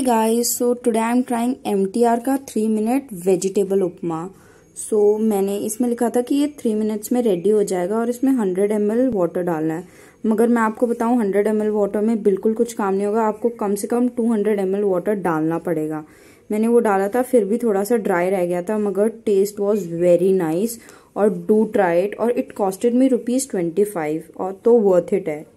guys so today I am trying MTR का three minute vegetable upma so so, मैंने इसमें लिखा था कि ये थ्री मिनट्स में रेडी हो जाएगा और इसमें हंड्रेड एम एल वाटर डालना है मगर मैं आपको बताऊं हंड्रेड एम एल वाटर में बिल्कुल कुछ काम नहीं होगा आपको कम से कम two hundred M L water डालना पड़ेगा मैंने वो डाला था फिर भी थोड़ा सा ड्राई रह गया था मगर टेस्ट वॉज वेरी नाइस और डू ट्राई इट और it costed me rupees twenty five और तो वर्थ इट है